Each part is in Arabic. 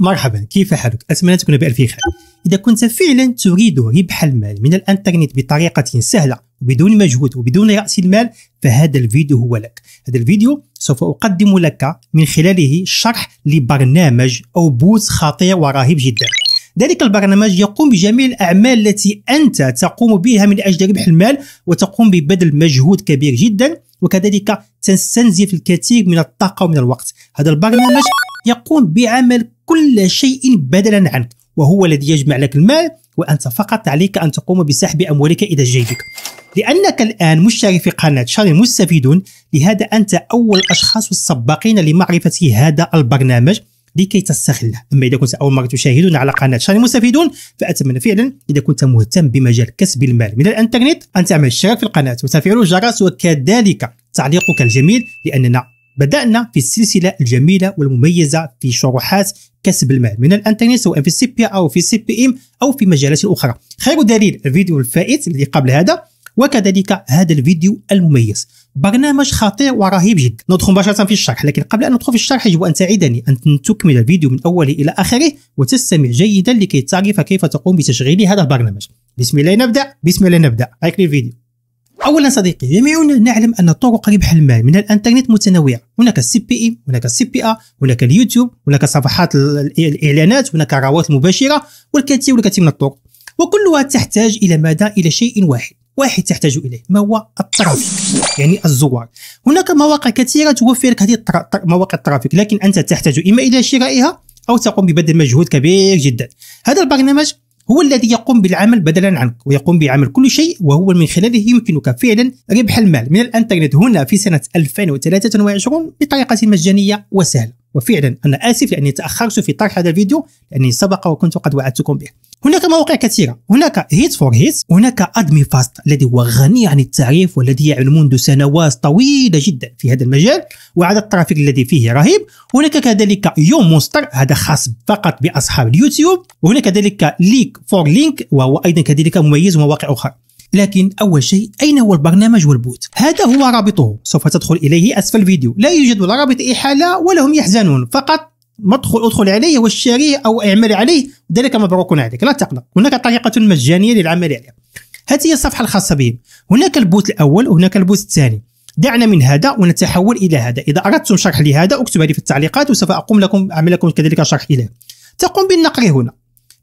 مرحبا كيف حالك اتمنى تكون بالف خير اذا كنت فعلا تريد ربح المال من الانترنت بطريقه سهله وبدون مجهود وبدون راس المال فهذا الفيديو هو لك هذا الفيديو سوف اقدم لك من خلاله شرح لبرنامج او بوت خطير ورهيب جدا ذلك البرنامج يقوم بجميع الاعمال التي انت تقوم بها من اجل ربح المال وتقوم ببذل مجهود كبير جدا وكذلك تستنزف الكثير من الطاقه ومن الوقت هذا البرنامج يقوم بعمل كل شيء بدلا عنك وهو الذي يجمع لك المال وأنت فقط عليك أن تقوم بسحب أموالك إلى جيبك لأنك الآن مشترك في قناة شاري المستفيدون لهذا أنت أول الأشخاص السباقين لمعرفة هذا البرنامج لكي تستغله أما إذا كنت أول مرة تشاهدون على قناة شاري المستفيدون فأتمنى فعلا إذا كنت مهتم بمجال كسب المال من الإنترنت أن تعمل اشتراك في القناة وتفعيل الجرس وكذلك تعليقك الجميل لأننا بدأنا في السلسلة الجميلة والمميزة في شروحات كسب المال من الانترنت سواء في السي بي او في السي بي ام او في مجالات اخرى خير دليل الفيديو الفائت الذي قبل هذا وكذلك هذا الفيديو المميز برنامج خطير ورهيب جدا ندخل مباشره في الشرح لكن قبل ان ندخل في الشرح يجب ان تساعدني ان تكمل الفيديو من اوله الى اخره وتستمع جيدا لكي تعرف كيف تقوم بتشغيل هذا البرنامج بسم الله نبدا بسم الله نبدا لي الفيديو اولا صديقي جميعنا نعلم ان طرق ربح المال من الانترنت متنوعه هناك السي بي اي هناك السي بي ار هناك اليوتيوب هناك صفحات الاعلانات هناك الروابط المباشره والكثير والكثير من الطرق وكلها تحتاج الى ماذا الى شيء واحد واحد تحتاج اليه ما هو الترافيك يعني الزوار هناك مواقع كثيره توفر لك هذه مواقع الترافيك لكن انت تحتاج اما الى شرائها او تقوم ببذل مجهود كبير جدا هذا البرنامج هو الذي يقوم بالعمل بدلا عنك ويقوم بعمل كل شيء وهو من خلاله يمكنك فعلا ربح المال من الانترنت هنا في سنه 2023 بطريقه مجانيه وسهله وفعلا أنا آسف لأني تأخرت في طرح هذا الفيديو لأني سبق وكنت قد وعدتكم به هناك مواقع كثيرة هناك هيت فور هيت هناك أدمي فاست الذي هو غني عن التعريف والذي يعمل منذ سنوات طويلة جدا في هذا المجال وعدد الترافيك الذي فيه رهيب هناك كذلك يوم مونستر هذا خاص فقط بأصحاب اليوتيوب وهناك كذلك ليك فور لينك وهو أيضا كذلك مميز ومواقع أخرى لكن أول شيء أين هو البرنامج والبوت؟ هذا هو رابطه سوف تدخل إليه أسفل الفيديو لا يوجد ولا رابط إحالة ولا هم يحزنون فقط مدخل ادخل عليه واشتريه أو اعمل عليه ذلك مبروك عليك لا تقلق هناك طريقة مجانية للعمل عليه هذه هي الصفحة الخاصة بهم هناك البوت الأول وهناك البوت الثاني دعنا من هذا ونتحول الى هذا اذا اردتم شرح لهذا اكتبها لي في التعليقات وسوف اقوم لكم اعمل لكم كذلك شرح اليه تقوم بالنقر هنا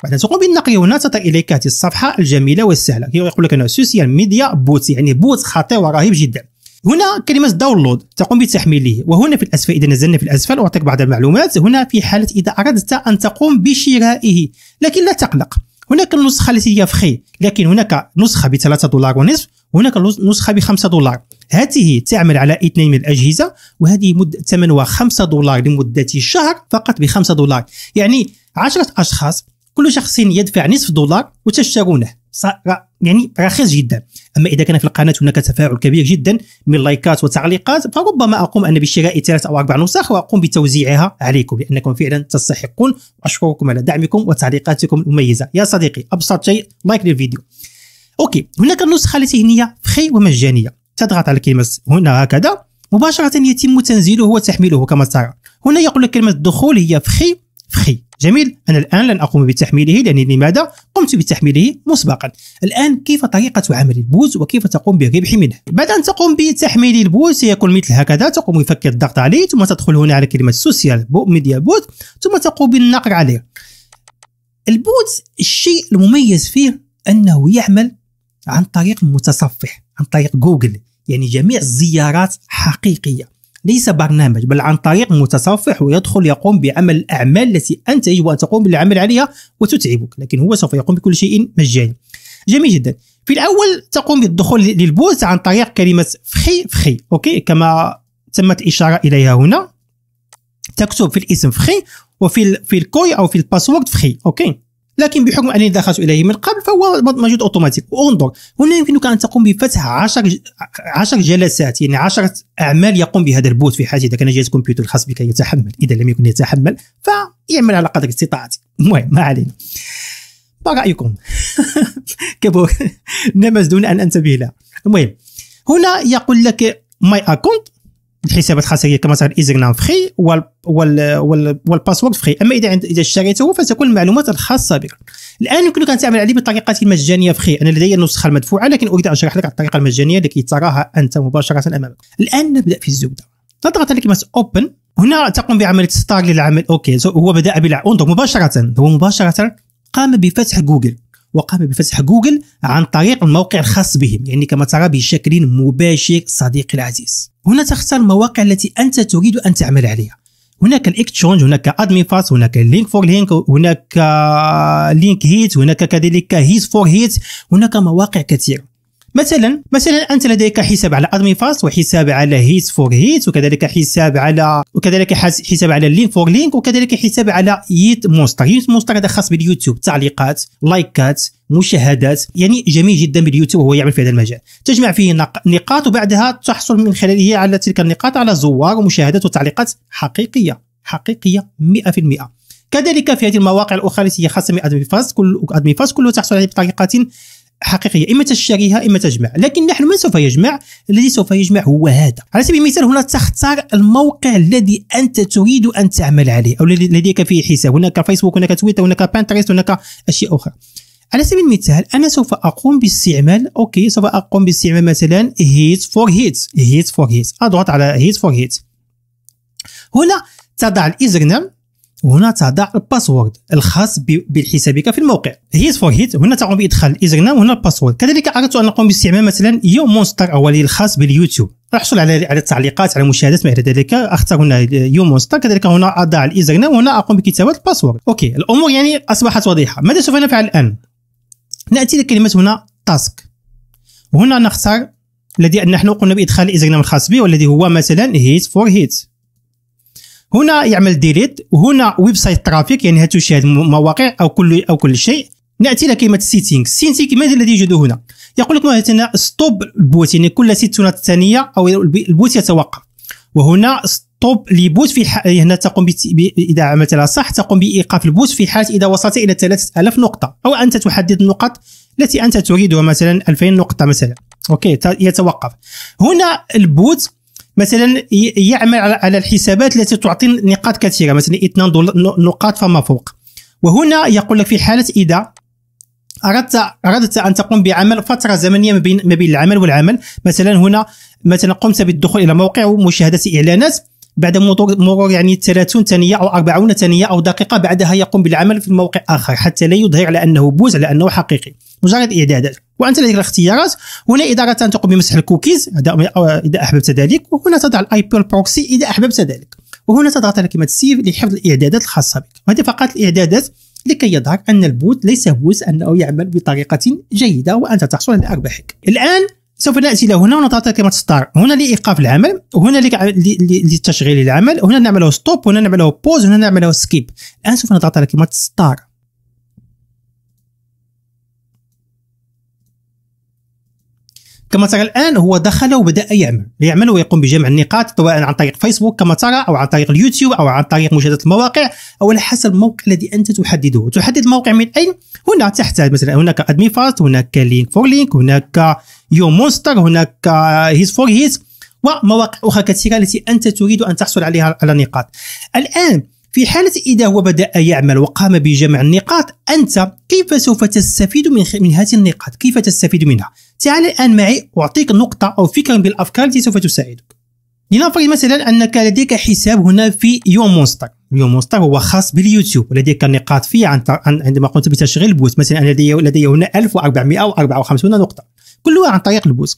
بعدها تقوم بالنقي هنا تطر اليك هذه الصفحه الجميله والسهله يقول لك انه سوسيال ميديا بوت يعني بوت خطير ورهيب جدا هنا كلمة داونلود تقوم بتحميله وهنا في الأسفل إذا نزلنا في الأسفل أعطيك بعض المعلومات هنا في حالة إذا أردت أن تقوم بشرائه لكن لا تقلق هناك النسخة التي هي فخي لكن هناك نسخة ب 3 دولار ونصف هناك نسخة ب 5 دولار هذه تعمل على اثنين من الأجهزة وهذه مدة ثمنها 5 دولار لمدة شهر فقط ب 5 دولار يعني 10 أشخاص كل شخص يدفع نصف دولار وتشترونه يعني رخيص جدا اما اذا كان في القناه هناك تفاعل كبير جدا من لايكات وتعليقات فربما اقوم انا بشراء ثلاث او اربع نسخ واقوم بتوزيعها عليكم لانكم فعلا تستحقون اشكركم على دعمكم وتعليقاتكم المميزه يا صديقي ابسط شيء لايك للفيديو اوكي هناك النسخه التي هي فري ومجانيه تضغط على كلمه هنا هكذا مباشره يتم تنزيله وتحميله كما ترى هنا يقول لك كلمه الدخول هي فري فخي جميل أنا الآن لن أقوم بتحميله لأني لماذا؟ قمت بتحميله مسبقا الآن كيف طريقة عمل البوز وكيف تقوم بالربح منه؟ بعد أن تقوم بتحميل البوز سيكون مثل هكذا تقوم بفك الضغط عليه ثم تدخل هنا على كلمة سوسيال ميديا بوت ثم تقوم بالنقر عليه البوت الشيء المميز فيه أنه يعمل عن طريق المتصفح عن طريق جوجل يعني جميع الزيارات حقيقية ليس برنامج بل عن طريق متصفح ويدخل يقوم بعمل الأعمال التي أنت يجب أن تقوم بالعمل عليها وتتعبك لكن هو سوف يقوم بكل شيء مجاني جميل جدا في الأول تقوم بالدخول للبوز عن طريق كلمة فخي فخي أوكي كما تمت الإشارة إليها هنا تكتب في الاسم فخي وفي في الكوي أو في الباسورد فخي أوكي لكن بحكم انني دخلت اليه من قبل فهو موجود اوتوماتيك وانظر هنا يمكنك ان تقوم بفتح 10 10 جلسات يعني 10 اعمال يقوم بهذا البوت في حالتي اذا كان جهاز الكمبيوتر الخاص بك يتحمل اذا لم يكن يتحمل فيعمل على قدر استطاعته المهم ما علينا ما رايكم كبر نمس دون ان انتبه له المهم هنا يقول لك ماي اكونت الحسابات الخاصه هي كما تعرف ايزرنام فري والباسورد فري اما اذا عند اذا اشتريته فتكون المعلومات الخاصه بك الان يمكنك ان تعمل عليه بالطريقه المجانيه فري انا لدي النسخه المدفوعه لكن اريد ان اشرح لك الطريقه المجانيه لكي تراها انت مباشره امامك الان نبدا في الزبده تضغط على كلمه اوبن هنا تقوم بعمليه ستار للعمل اوكي هو بدا بالعمل انظر مباشره هو مباشره قام بفتح جوجل وقام بفتح جوجل عن طريق الموقع الخاص بهم يعني كما ترى بشكل مباشر صديقي العزيز هنا تختار المواقع التي أنت تريد أن تعمل عليها هناك الاكتشونج هناك ادمي فاس هناك لينك فور لينك هناك لينك هيت هناك كذلك هيت فور هيت هناك مواقع كثيرة مثلا مثلا انت لديك حساب على ادمي فاست وحساب على هيت فور هيت وكذلك حساب على وكذلك حساب على لينك فور لينك وكذلك حساب على ييت مونستر ييت مونستر هذا خاص باليوتيوب تعليقات لايكات مشاهدات يعني جميل جدا باليوتيوب وهو يعمل في هذا المجال تجمع فيه نقاط وبعدها تحصل من خلاله على تلك النقاط على زوار ومشاهدات وتعليقات حقيقيه حقيقيه 100% كذلك في هذه المواقع الاخرى التي هي خاصه بادمي فاست كل ادمي فاست كله تحصل عليه بطريقه حقيقيه اما تشتريها اما تجمع لكن نحن من سوف يجمع الذي سوف يجمع هو هذا على سبيل المثال هنا تختار الموقع الذي انت تريد ان تعمل عليه او لديك فيه حساب هناك فيسبوك هناك تويتر هناك بانترست هناك اشياء اخرى على سبيل المثال انا سوف اقوم باستعمال اوكي سوف اقوم باستعمال مثلا هيت فور هيت هيت فور هيت اضغط على هيت فور هيت هنا تضع الازرنام وهنا تضع الباسورد الخاص بحسابك في الموقع هيت فور هيت هنا تقوم بادخال اليوزرنام وهنا الباسورد كذلك اردت ان اقوم باستعمال مثلا يوم مونستر اولي الخاص باليوتيوب احصل على على التعليقات على المشاهدات ما الى ذلك اختار هنا يوم مونستر كذلك هنا اضع اليوزرنام وهنا اقوم بكتابه الباسورد اوكي الامور يعني اصبحت واضحه ماذا سوف نفعل الان ناتي لكلمه هنا تاسك وهنا نختار الذي نحن قمنا بادخال اليوزرنام الخاص به والذي هو مثلا هيت فور هيت هنا يعمل ديليت وهنا ويب سايت ترافيك يعني هاتوش هذه مواقع او كل او كل شيء ناتي الى كلمه سيتينغ سيتينغ ماذا الذي يوجد هنا يقول لك هنا ستوب البوت يعني كل 60 ثانيه او البوت يتوقف وهنا ستوب لبوت في هنا تقوم ب... اذا عملتها صح تقوم بايقاف البوت في حاله اذا وصلت الى 3000 نقطه او انت تحدد النقط التي انت تريدها مثلا 2000 نقطه مثلا اوكي يتوقف هنا البوت مثلا يعمل على الحسابات التي تعطي نقاط كثيره مثلا 2 نقاط فما فوق وهنا يقول لك في حاله اذا اردت اردت ان تقوم بعمل فتره زمنيه ما بين ما بين العمل والعمل مثلا هنا مثلا قمت بالدخول الى موقع ومشاهده اعلانات بعد مرور يعني 30 ثانيه او 40 ثانيه او دقيقه بعدها يقوم بالعمل في موقع اخر حتى لا يظهر على انه بوز على انه حقيقي مجرد اعدادات وانت لديك الاختيارات هنا اداره ان تقوم بمسح الكوكيز اذا احببت ذلك وهنا تضع الأي بي بروكسي اذا احببت ذلك وهنا تضغط على كلمه سيف لحفظ الاعدادات الخاصه بك وهذه فقط الاعدادات لكي يظهر ان البوت ليس بوز انه يعمل بطريقه جيده وانت تحصل على ارباحك الان سوف نأتي الى هنا ونضغط على كلمة ستار هنا لإيقاف العمل وهنا لتشغيل العمل هنا نعمله ستوب هنا نعمله بوز هنا نعمله سكيب الآن سوف نضغط على كلمة ستار كما ترى الان هو دخل وبدا يعمل يعمل ويقوم بجمع النقاط سواء عن طريق فيسبوك كما ترى او عن طريق اليوتيوب او عن طريق مشاهده المواقع او على حسب الموقع الذي انت تحدده تحدد الموقع من اين هنا تحت مثلا هناك ادمي فاست هناك لينك فور لينك هناك يو مونستر هناك هيز فور هيز ومواقع اخرى كثيره التي انت تريد ان تحصل عليها على نقاط الان في حالة إذا هو بدأ يعمل وقام بجمع النقاط أنت كيف سوف تستفيد من, من هذه النقاط؟ كيف تستفيد منها؟ تعال الآن معي أعطيك نقطة أو فكرة بالأفكار التي سوف تساعدك لنفرض مثلا أنك لديك حساب هنا في يوم مونستر يوم مونستر هو خاص باليوتيوب لديك نقاط فيه عن, عن عندما قمت بتشغيل البوست مثلا أنا لدي لدي هنا 1454 نقطة كلها عن طريق البوت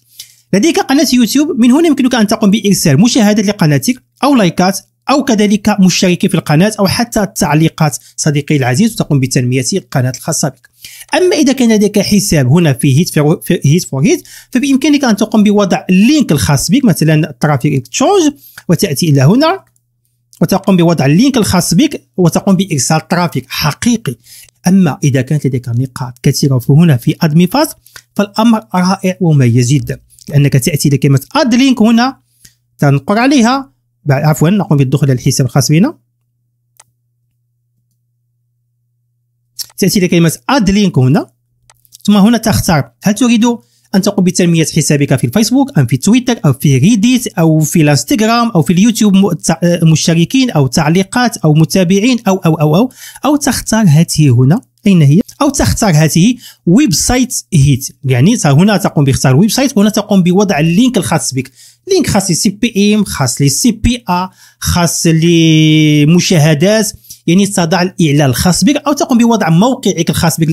لديك قناة يوتيوب من هنا يمكنك أن تقوم بإرسال مشاهدة لقناتك أو لايكات او كذلك مشتركي في القناه او حتى التعليقات صديقي العزيز وتقوم بتنميه القناه الخاصه بك اما اذا كان لديك حساب هنا في هيت في هيت, فور هيت فبامكانك ان تقوم بوضع اللينك الخاص بك مثلا الترافيك تشونج وتاتي الى هنا وتقوم بوضع اللينك الخاص بك وتقوم بارسال ترافيك حقيقي اما اذا كانت لديك نقاط كثيره هنا في ادمي فاز فالامر رائع ومميز جدا لانك تاتي لكلمه اد لينك هنا تنقر عليها عفوا نقوم بالدخول للحساب الحساب الخاص بنا تأتي لكلمة اد لينك هنا ثم هنا تختار هل تريد أن تقوم بتنمية حسابك في الفيسبوك أم في تويتر أو في ريديت أو في الانستغرام أو في اليوتيوب مشتركين أو تعليقات أو متابعين أو أو أو أو, أو تختار هاته هنا أين هي أو تختار هاته ويب سايت هيت يعني هنا تقوم باختيار ويب سايت وهنا تقوم بوضع اللينك الخاص بك لينك خاص للسي بي ام خاص للسي بي ا خاص لمشاهدات يعني تضع الاعلان الخاص بك او تقوم بوضع موقعك الخاص بك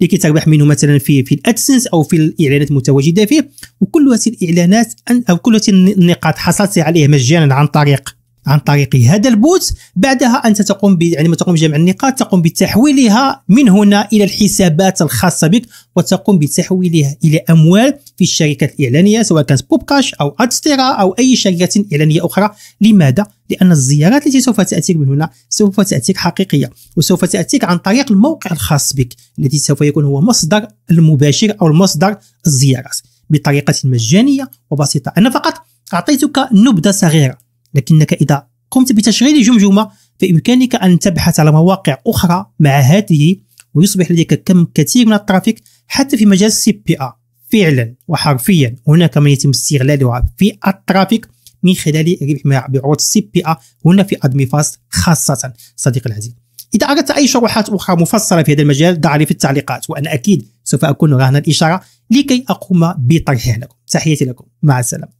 لكي تربح منه مثلا في في الادسنس او في الاعلانات المتواجده فيه وكل هذه الاعلانات او كل هذه النقاط حصلت عليها مجانا عن طريق عن طريق هذا البوت بعدها انت تقوم ب... عندما يعني تقوم بجمع النقاط تقوم بتحويلها من هنا الى الحسابات الخاصه بك وتقوم بتحويلها الى اموال في الشركات الاعلانيه سواء كانت بوب كاش او ادستيرا او اي شركه اعلانيه اخرى لماذا لان الزيارات التي سوف تاتيك من هنا سوف تاتيك حقيقيه وسوف تاتيك عن طريق الموقع الخاص بك الذي سوف يكون هو مصدر المباشر او مصدر الزيارات بطريقه مجانيه وبسيطه انا فقط اعطيتك نبذه صغيره لكنك إذا قمت بتشغيل جمجمة فإمكانك أن تبحث على مواقع أخرى مع هذه ويصبح لديك كم كثير من الترافيك حتى في مجال السي بي آر فعلا وحرفيا هناك من يتم استغلالها في الترافيك من خلال ربح بعروض السي بي آر هنا في أدمي فاست خاصة صديقي العزيز إذا أردت أي شروحات أخرى مفصلة في هذا المجال ضع لي في التعليقات وأنا أكيد سوف أكون رهن الإشارة لكي أقوم بطرحها لكم تحياتي لكم مع السلامة